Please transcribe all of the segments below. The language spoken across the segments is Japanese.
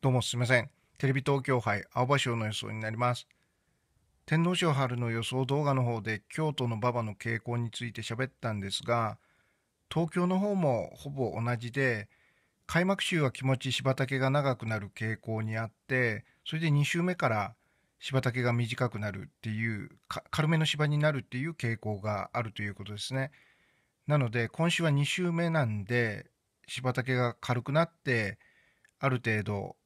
どうもすみません。テレビ東京杯青葉賞の予想になります。天皇賞春の予想動画の方で京都の馬場の傾向について喋ったんですが、東京の方もほぼ同じで、開幕週は気持ち柴竹が長くなる傾向にあって、それで2週目から柴竹が短くなるっていう、軽めの芝になるっていう傾向があるということですね。なので、今週は2週目なんで、柴竹が軽くなって、ある程度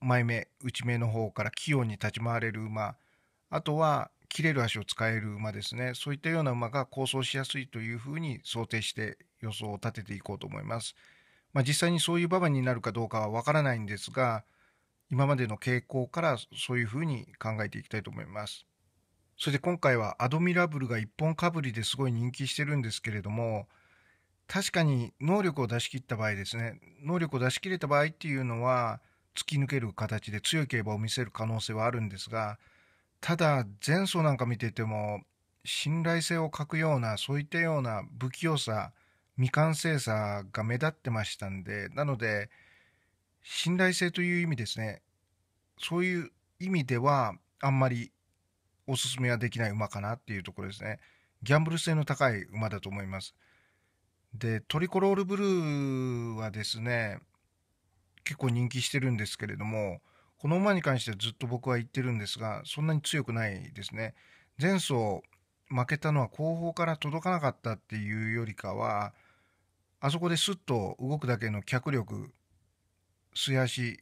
前目内目の方から器用に立ち回れる馬あとは切れる足を使える馬ですねそういったような馬が構想しやすいというふうに想定して予想を立てていこうと思います、まあ、実際にそういう馬場になるかどうかはわからないんですが今までの傾向からそういうふうに考えていきたいと思いますそして今回はアドミラブルが一本かぶりですごい人気してるんですけれども確かに能力を出し切った場合ですね能力を出し切れた場合っていうのは突き抜ける形で強い競馬を見せる可能性はあるんですがただ前走なんか見てても信頼性を欠くようなそういったような不器用さ未完成さが目立ってましたんでなので信頼性という意味ですねそういう意味ではあんまりおすすめはできない馬かなっていうところですねギャンブル性の高い馬だと思いますでトリコロールブルーはですね結構人気してるんですけれども、この馬に関してはずっと僕は言ってるんですが、そんなに強くないですね。前走負けたのは後方から届かなかったっていうよりかは、あそこですっと動くだけの脚力、素足、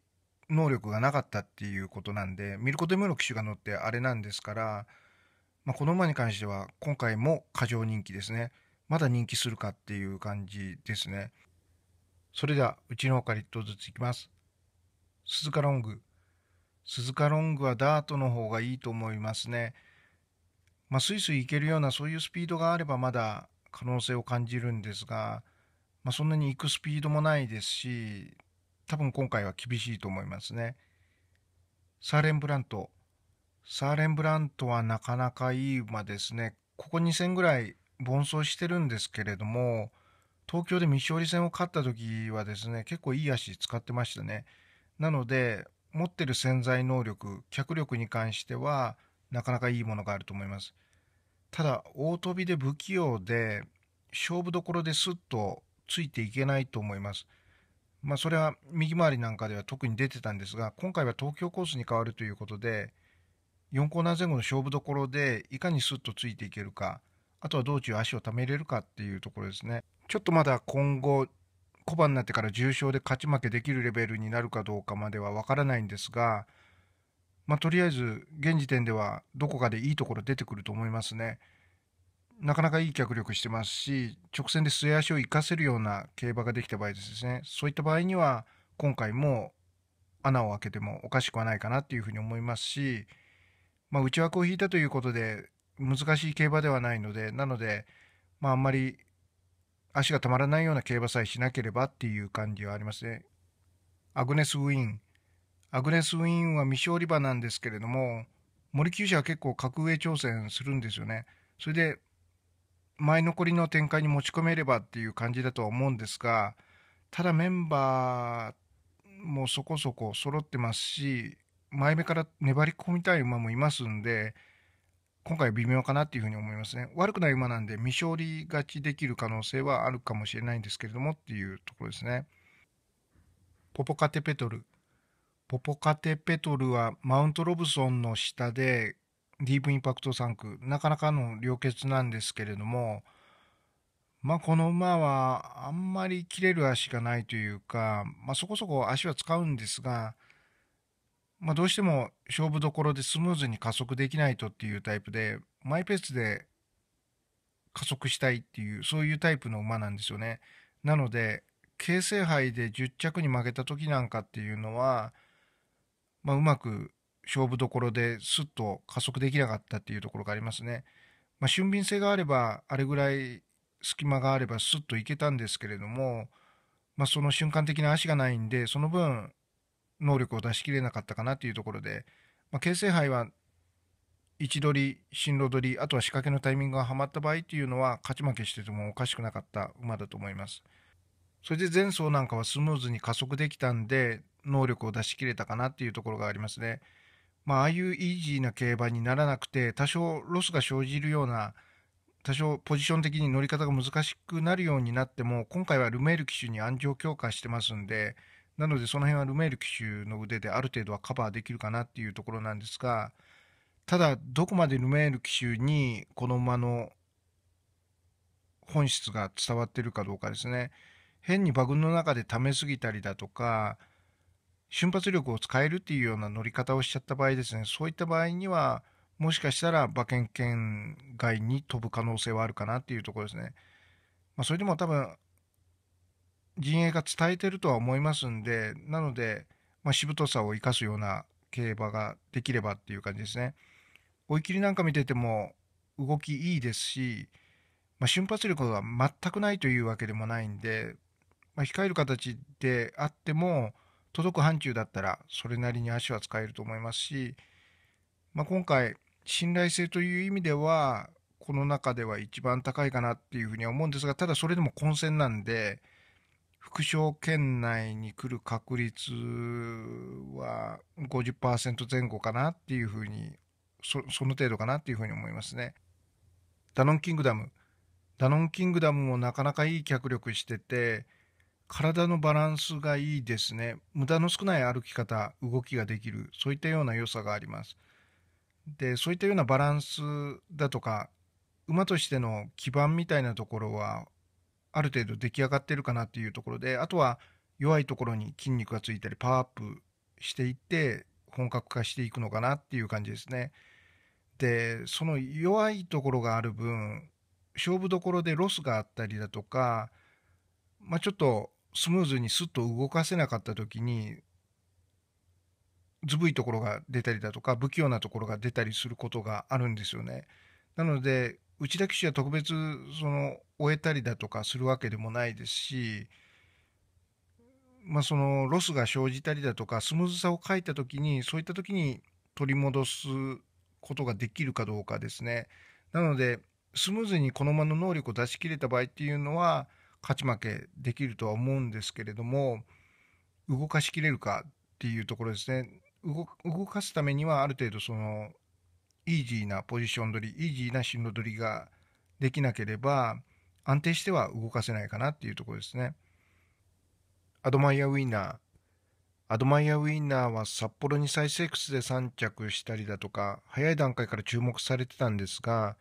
能力がなかったっていうことなんで、見ることもの機種が乗ってあれなんですから、まあ、この馬に関しては今回も過剰人気ですね。まだ人気するかっていう感じですね。それでは、うちの方から1頭ずついきます。鈴鹿ロング。鈴鹿ロングはダートの方がいいと思いますね。まあ、スイスイいけるようなそういうスピードがあればまだ可能性を感じるんですが、まあ、そんなに行くスピードもないですし、多分今回は厳しいと思いますね。サーレンブラント。サーレンブラントはなかなかいい馬ですね。ここ2戦ぐらい奔走してるんですけれども、東京で三勝利戦を勝った時はですね、結構いい足使ってましたね。なので、持ってる潜在能力、脚力に関しては、なかなかいいものがあると思います。ただ、大飛びで不器用で、勝負どころですっとついていけないと思います。まあ、それは右回りなんかでは特に出てたんですが、今回は東京コースに変わるということで、4コーナー前後の勝負どころで、いかにスッとついていけるか、あとは道中足をためれるかっていうところですね。ちょっとまだ今後小判になってから重賞で勝ち負けできるレベルになるかどうかまではわからないんですが、まあ、とりあえず現時点ではどこかでいいところ出てくると思いますね。なかなかいい脚力してますし直線で末足を生かせるような競馬ができた場合ですねそういった場合には今回も穴を開けてもおかしくはないかなっていうふうに思いますし、まあ、内枠を引いたということで難しい競馬ではないのでなので、まあ、あんまり足が止まらないような競馬さえしなければっていう感じはありますね。アグネス・ウィーン。アグネス・ウィーンは未勝利馬なんですけれども、森厩舎は結構格上挑戦するんですよね。それで、前残りの展開に持ち込めればっていう感じだとは思うんですが、ただメンバーもそこそこ揃ってますし、前目から粘り込みたい馬もいますんで、今回微妙かなっていうふうに思いますね。悪くない馬なんで未勝利勝ちできる可能性はあるかもしれないんですけれどもっていうところですね。ポポカテペトル。ポポカテペトルはマウントロブソンの下でディープインパクト3区、なかなかの良血なんですけれども、まあ、この馬はあんまり切れる足がないというか、まあ、そこそこ足は使うんですが、まあ、どうしても勝負どころでスムーズに加速できないとっていうタイプで、マイペースで加速したいっていう、そういうタイプの馬なんですよね。なので、京成杯で10着に負けた時なんかっていうのは、まあ、うまく勝負どころですっと加速できなかったっていうところがありますね。まあ、俊敏性があれば、あれぐらい隙間があればすっといけたんですけれども、まあ、その瞬間的な足がないんで、その分、能力を出し切れなかったかなというところで、まあ、形成杯は位置取り、進路取り、あとは仕掛けのタイミングがはまった場合っていうのは、勝ち負けしててもおかしくなかった馬だと思います。それで前走なんかはスムーズに加速できたんで、能力を出し切れたかなっていうところがありますね。まあ、ああいうイージーな競馬にならなくて、多少ロスが生じるような、多少ポジション的に乗り方が難しくなるようになっても、今回はルメール騎手に安定強化してますんで、なのでその辺はルメール騎手の腕である程度はカバーできるかなっていうところなんですがただどこまでルメール騎手にこの馬の本質が伝わってるかどうかですね変に馬群の中で溜めすぎたりだとか瞬発力を使えるっていうような乗り方をしちゃった場合ですねそういった場合にはもしかしたら馬券圏外に飛ぶ可能性はあるかなっていうところですね。まあ、それでも多分陣営が伝えてるとは思いますんで、なので、まあ、しぶとさを生かすような競馬ができればっていう感じですね。追い切りなんか見てても動きいいですし、まあ、瞬発力が全くないというわけでもないんで、まあ、控える形であっても届く範疇だったらそれなりに足は使えると思いますし、まあ、今回信頼性という意味ではこの中では一番高いかなっていうふうには思うんですがただそれでも混戦なんで。副賞圏内に来る確率は50%前後かなっていうふうにその程度かなっていうふうに思いますね。ダノンキングダム。ダノンキングダムもなかなかいい脚力してて、体のバランスがいいですね。無駄の少ない歩き方、動きができる、そういったような良さがあります。で、そういったようなバランスだとか、馬としての基盤みたいなところはある程度出来上がってるかなっていうところで、あとは弱いところに筋肉がついたり、パワーアップしていって、本格化していくのかなっていう感じですね。で、その弱いところがある分、勝負どころでロスがあったりだとか、まあ、ちょっとスムーズにスッと動かせなかった時に、ずぶいところが出たりだとか、不器用なところが出たりすることがあるんですよね。なので、内田騎手は特別、その、終えたりだとかするわけでもないですし、まあ、そのロスが生じたりだとかスムーズさを書いた時にそういった時に取り戻すことができるかどうかですね。なのでスムーズにこのまの能力を出し切れた場合っていうのは勝ち負けできるとは思うんですけれども動かしきれるかっていうところですね動かすためにはある程度そのイージーなポジション取りイージーな進路取りができなければ安定しては動かせないかなっていうところですね。アドマイヤウィンナー。アドマイヤウィンナーは札幌に再生屈で3着したりだとか、早い段階から注目されてたんですが、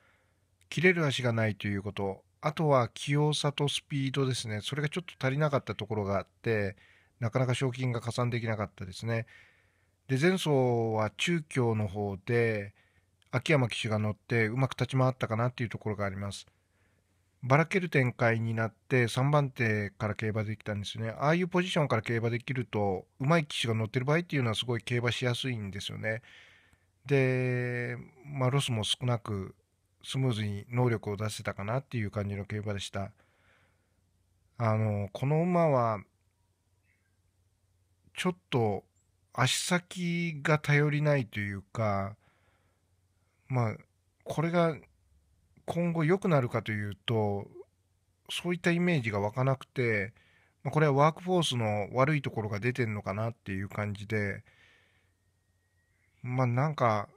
切れる足がないということ、あとは器用さとスピードですね。それがちょっと足りなかったところがあって、なかなか賞金が加算できなかったですね。で、前走は中京の方で、秋山騎手が乗ってうまく立ち回ったかなっていうところがあります。ばらける展開になって3番手から競馬できたんですね。ああいうポジションから競馬できると、うまい騎士が乗ってる場合っていうのはすごい競馬しやすいんですよね。で、まあ、ロスも少なくスムーズに能力を出せたかなっていう感じの競馬でした。あの、この馬は、ちょっと足先が頼りないというか、まあ、これが今後良くなるかというとそういったイメージが湧かなくて、まこれはワークフォースの悪いところが出てんのかなっていう感じでまあなんか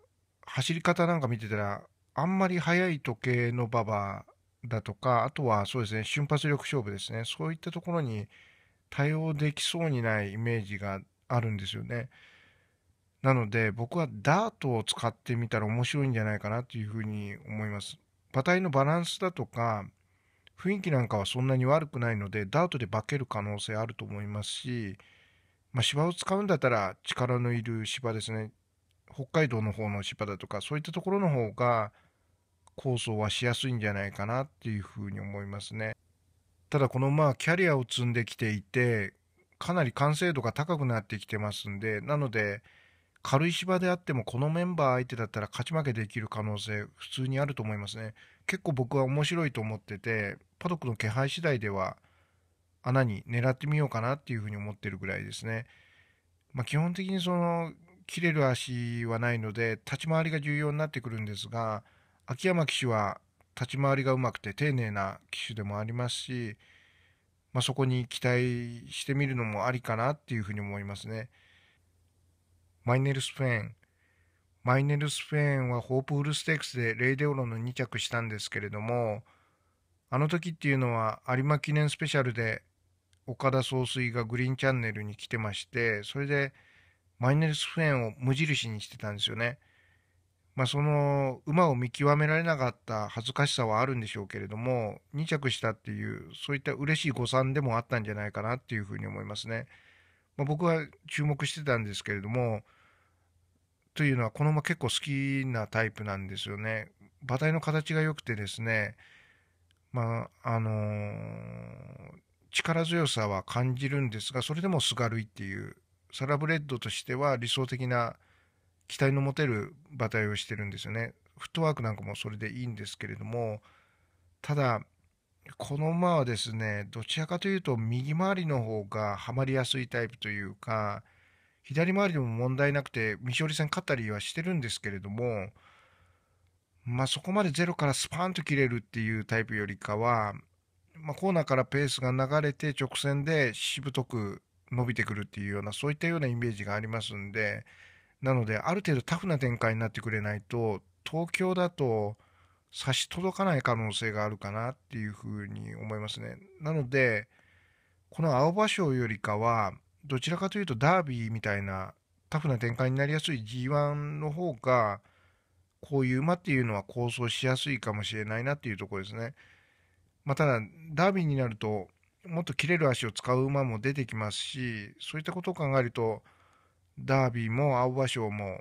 走り方なんか見てたらあんまり速い時計の馬場だとかあとはそうですね瞬発力勝負ですねそういったところに対応できそうにないイメージがあるんですよね。なので僕はダートを使ってみたら面白いんじゃないかなというふうに思います。馬体のバランスだとか雰囲気なんかはそんなに悪くないのでダートで化ける可能性あると思いますし、まあ、芝を使うんだったら力のいる芝ですね北海道の方の芝だとかそういったところの方が構想はしやすいんじゃないかなっていうふうに思いますね。ただこのまあキャリアを積んできていてかなり完成度が高くなってきてますんでなので軽石場であってもこのメンバー相手だったら勝ち負けできる可能性普通にあると思いますね結構僕は面白いと思っててパドックの気配次第では穴に狙ってみようかなっていうふうに思ってるぐらいですね、まあ、基本的にその切れる足はないので立ち回りが重要になってくるんですが秋山騎手は立ち回りがうまくて丁寧な騎手でもありますし、まあ、そこに期待してみるのもありかなっていうふうに思いますね。マイネル・スフェーン。マイネル・スフェーンはホープフルステークスでレイデオロの2着したんですけれども、あの時っていうのは有馬記念スペシャルで岡田総帥がグリーンチャンネルに来てまして、それでマイネル・スフェーンを無印にしてたんですよね。まあ、その馬を見極められなかった恥ずかしさはあるんでしょうけれども2着したっていうそういった嬉しい誤算でもあったんじゃないかなっていうふうに思いますね。まあ、僕は注目してたんですけれどもというのはこの馬結構好きなタイプなんですよね。馬体の形が良くてですね、まあ、あのー、力強さは感じるんですが、それでもすがるいっていう、サラブレッドとしては理想的な期待の持てる馬体をしてるんですよね。フットワークなんかもそれでいいんですけれども、ただ、この馬はですね、どちらかというと右回りの方がはまりやすいタイプというか、左回りでも問題なくて、未勝利戦勝ったりはしてるんですけれども、まあ、そこまでゼロからスパンと切れるっていうタイプよりかは、まあ、コーナーからペースが流れて直線でしぶとく伸びてくるっていうようなそういったようなイメージがありますんでなのである程度タフな展開になってくれないと東京だと差し届かない可能性があるかなっていうふうに思いますね。なのでこの青葉賞よりかはどちらかというとダービーみたいなタフな展開になりやすい G1 の方がこういう馬っていうのは構想しやすいかもしれないなっていうところですね。まあ、ただダービーになるともっと切れる足を使う馬も出てきますしそういったことを考えるとダービーも青葉賞も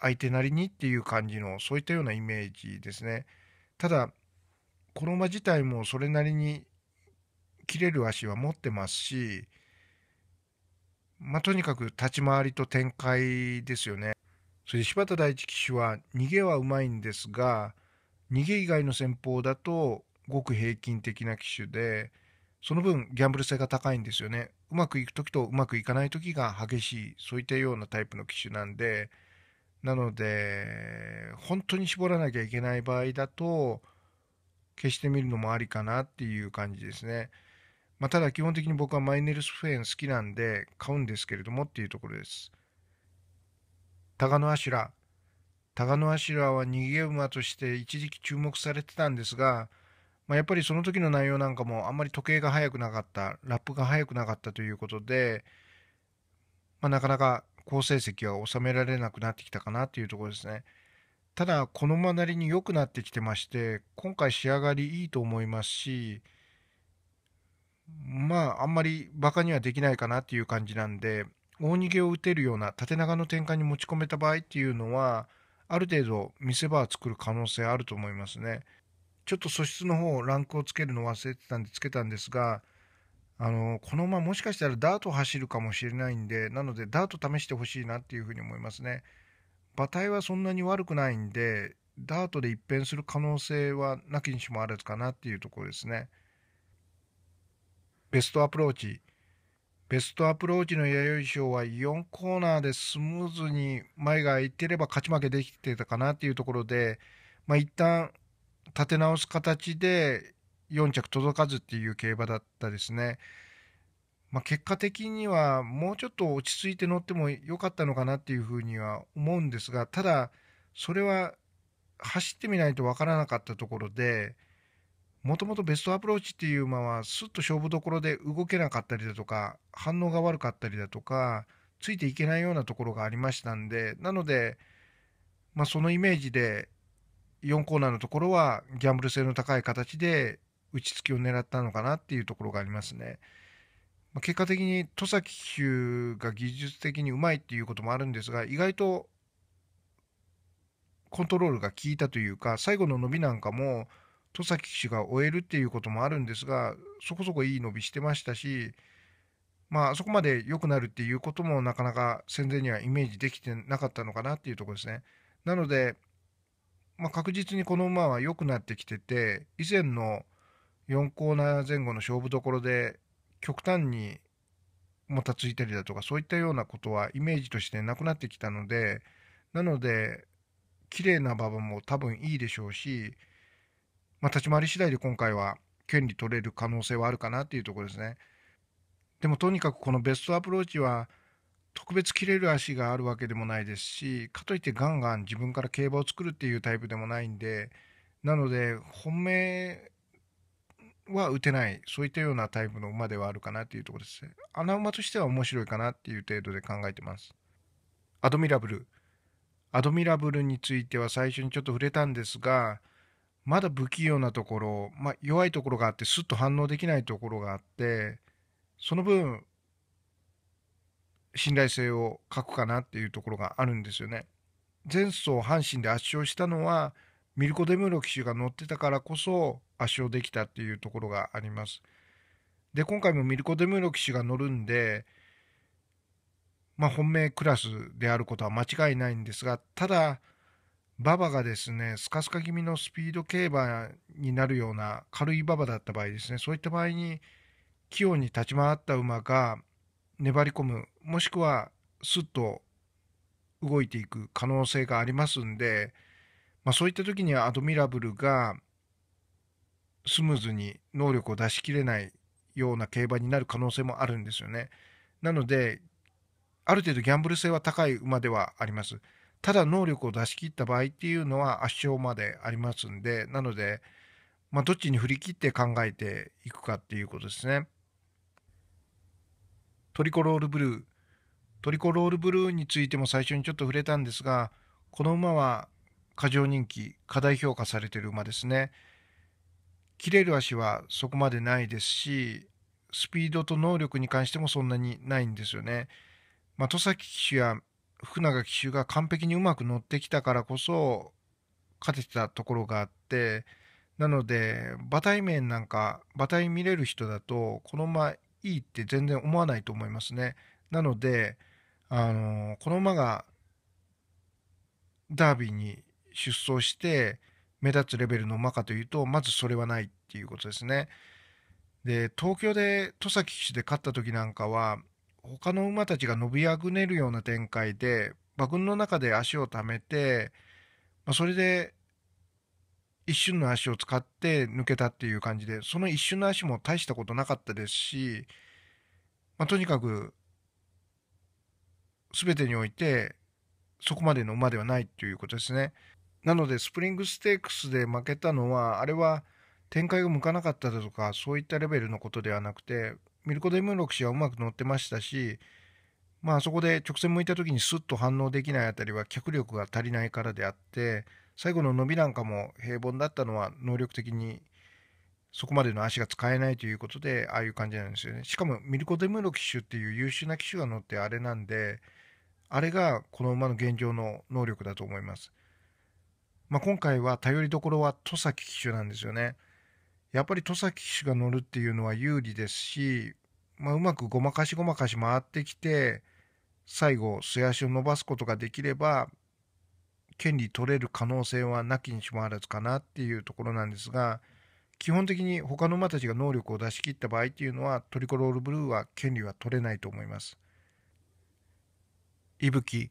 相手なりにっていう感じのそういったようなイメージですね。ただこの馬自体もそれなりに切れる足は持ってますしまあ、とにかく立ち回りと展開ですよね。それで柴田大地騎手は逃げはうまいんですが逃げ以外の戦法だとごく平均的な機種でその分ギャンブル性が高いんですよねうまくいく時とうまくいかない時が激しいそういったようなタイプの機種なんでなので本当に絞らなきゃいけない場合だと消してみるのもありかなっていう感じですね。まあ、ただ基本的に僕はマイネルスフェーン好きなんで買うんですけれどもっていうところです。タガノアシュラ。タガノアシュラは逃げ馬として一時期注目されてたんですが、まあ、やっぱりその時の内容なんかもあんまり時計が速くなかった、ラップが速くなかったということで、まあ、なかなか好成績は収められなくなってきたかなというところですね。ただ、この馬なりに良くなってきてまして、今回仕上がりいいと思いますし、まあ、あんまりバカにはできないかなっていう感じなんで、大逃げを打てるような縦長の展開に持ち込めた場合っていうのは、ある程度見せ場を作る可能性あると思いますね。ちょっと素質の方、ランクをつけるの忘れてたんでつけたんですが、あの、この馬もしかしたらダート走るかもしれないんで、なのでダート試してほしいなっていうふうに思いますね。馬体はそんなに悪くないんで、ダートで一変する可能性はなきにしもあらずかなっていうところですね。ベストアプローチベストアプローチの弥生賞は4コーナーでスムーズに前が空いてれば勝ち負けできてたかなっていうところで、まあ、一旦立て直す形で4着届かずっていう競馬だったですね。まあ、結果的にはもうちょっと落ち着いて乗っても良かったのかなっていうふうには思うんですがただそれは走ってみないと分からなかったところでもともとベストアプローチっていう馬はすっと勝負どころで動けなかったりだとか反応が悪かったりだとかついていけないようなところがありましたんでなので、まあ、そのイメージで4コーナーのところはギャンブル性の高い形で打ち付きを狙ったのかなっていうところがありますね。まあ、結果的に戸崎球が技術的にうまいっていうこともあるんですが意外とコントロールが効いたというか最後の伸びなんかも戸崎騎手が終えるっていうこともあるんですが、そこそこいい伸びしてましたし、まあ、そこまで良くなるっていうこともなかなか戦前にはイメージできてなかったのかなっていうところですね。なので、まあ、確実にこの馬は良くなってきてて、以前の4コーナー前後の勝負どころで極端にもたついたりだとか、そういったようなことはイメージとしてなくなってきたので、なので、綺麗な馬場も多分いいでしょうし、まあ、立ち回り次第で今回は権利取れる可能性はあるかなっていうところですね。でもとにかくこのベストアプローチは特別切れる足があるわけでもないですしかといってガンガン自分から競馬を作るっていうタイプでもないんでなので本命は打てないそういったようなタイプの馬ではあるかなっていうところです穴馬としては面白いかなっていう程度で考えてますアドミラブルアドミラブルについては最初にちょっと触れたんですがまだ不器用なところ、まあ、弱いところがあって、すっと反応できないところがあって、その分、信頼性を欠くかなっていうところがあるんですよね。前走阪神で圧勝したのは、ミルコ・デムロ騎手が乗ってたからこそ圧勝できたっていうところがあります。で、今回もミルコ・デムロ騎手が乗るんで、まあ、本命クラスであることは間違いないんですが、ただ、馬場がですね、スカスカ気味のスピード競馬になるような軽い馬場だった場合ですね、そういった場合に、器用に立ち回った馬が粘り込む、もしくはすっと動いていく可能性がありますんで、まあ、そういった時にはアドミラブルがスムーズに能力を出し切れないような競馬になる可能性もあるんですよね。なので、ある程度ギャンブル性は高い馬ではあります。ただ能力を出し切った場合っていうのは圧勝までありますんでなので、まあ、どっちに振り切って考えていくかっていうことですね。トリコロールブルートリコロールブルーについても最初にちょっと触れたんですがこの馬は過剰人気過大評価されてる馬ですね。切れる足はそこまでないですしスピードと能力に関してもそんなにないんですよね。まあ、戸崎騎手や福永騎手が完璧にうまく乗ってきたからこそ勝ててたところがあってなので馬体面なんか馬体見れる人だとこの馬いいって全然思わないと思いますね。なのであのこの馬がダービーに出走して目立つレベルの馬かというとまずそれはないっていうことですね。で東京で戸崎騎手で勝った時なんかは他の馬たちが伸びあぐねるような展開で馬群の中で足をためて、まあ、それで一瞬の足を使って抜けたっていう感じでその一瞬の足も大したことなかったですし、まあ、とにかく全てにおいてそこまでの馬ではないということですね。なのでスプリングステークスで負けたのはあれは展開が向かなかっただとかそういったレベルのことではなくてミルコ・デムロク氏はうまく乗ってましたし、まあそこで直線向いた時にスッと反応できないあたりは脚力が足りないからであって最後の伸びなんかも平凡だったのは能力的にそこまでの足が使えないということでああいう感じなんですよねしかもミルコ・デムロ騎手っていう優秀な騎手が乗ってあれなんであれがこの馬の現状の能力だと思います、まあ、今回は頼りどころは戸崎騎手なんですよねやっぱり戸崎氏が乗るっていうのは有利ですし、まあ、うまくごまかしごまかし回ってきて最後素足を伸ばすことができれば権利取れる可能性はなきにしもあらずかなっていうところなんですが基本的に他の馬たちが能力を出し切った場合っていうのはトリコロールブルーは権利は取れないと思います。伊吹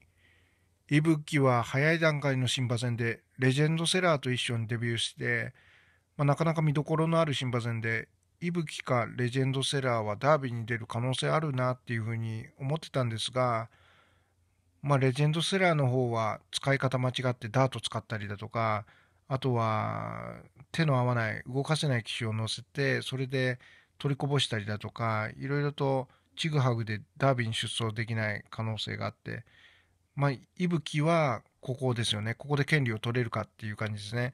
伊吹は早い段階の新馬戦でレジェンドセラーと一緒にデビューしてまあ、なかなか見どころのある新馬戦で伊吹かレジェンドセラーはダービーに出る可能性あるなっていうふうに思ってたんですが、まあ、レジェンドセラーの方は使い方間違ってダート使ったりだとかあとは手の合わない動かせない機種を乗せてそれで取りこぼしたりだとかいろいろとちぐはぐでダービーに出走できない可能性があってまあ伊吹はここですよねここで権利を取れるかっていう感じですね。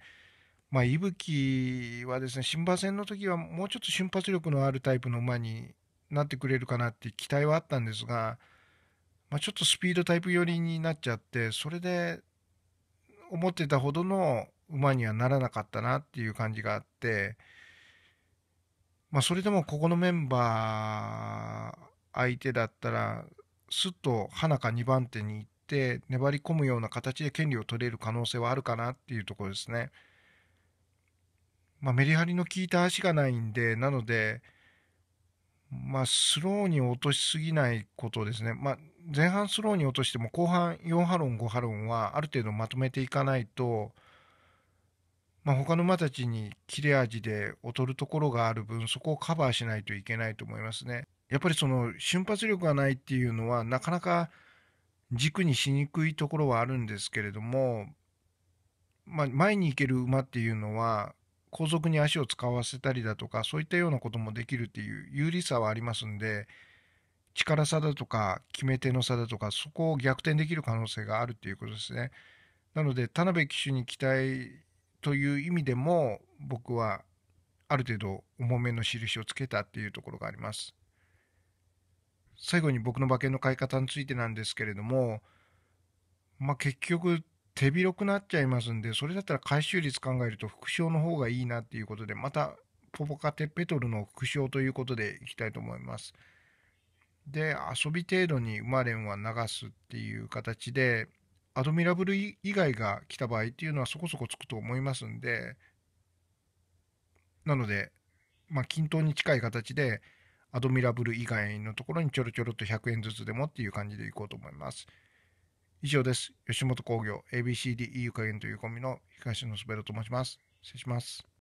まあ、伊吹はですね、新馬戦の時はもうちょっと瞬発力のあるタイプの馬になってくれるかなって期待はあったんですが、まあ、ちょっとスピードタイプ寄りになっちゃって、それで思ってたほどの馬にはならなかったなっていう感じがあって、まあ、それでもここのメンバー相手だったら、すっと花か2番手に行って、粘り込むような形で権利を取れる可能性はあるかなっていうところですね。まあ、メリハリの効いた足がないんで、なので、まあ、スローに落としすぎないことですね。まあ、前半スローに落としても後半4波論5波論はある程度まとめていかないと、まあ、他の馬たちに切れ味で劣るところがある分そこをカバーしないといけないと思いますね。やっぱりその瞬発力がないっていうのはなかなか軸にしにくいところはあるんですけれども、まあ、前に行ける馬っていうのは後続に足を使わせたりだとかそういったようなこともできるっていう有利さはありますんで力差だとか決め手の差だとかそこを逆転できる可能性があるっていうことですね。なので田辺騎手に期待という意味でも僕はある程度重めの印をつけたっていうところがあります。最後に僕の馬券の買い方についてなんですけれども、まあ、結局手広くなっちゃいますんで、それだったら回収率考えると副賞の方がいいなっていうことで、またポポカテペトルの副賞ということでいきたいと思います。で、遊び程度にレンは流すっていう形で、アドミラブル以外が来た場合っていうのはそこそこつくと思いますんで、なので、まあ、均等に近い形で、アドミラブル以外のところにちょろちょろっと100円ずつでもっていう感じでいこうと思います。以上です。吉本興業 ABCD e u 加減というコンビの東野すべると申します。失礼します。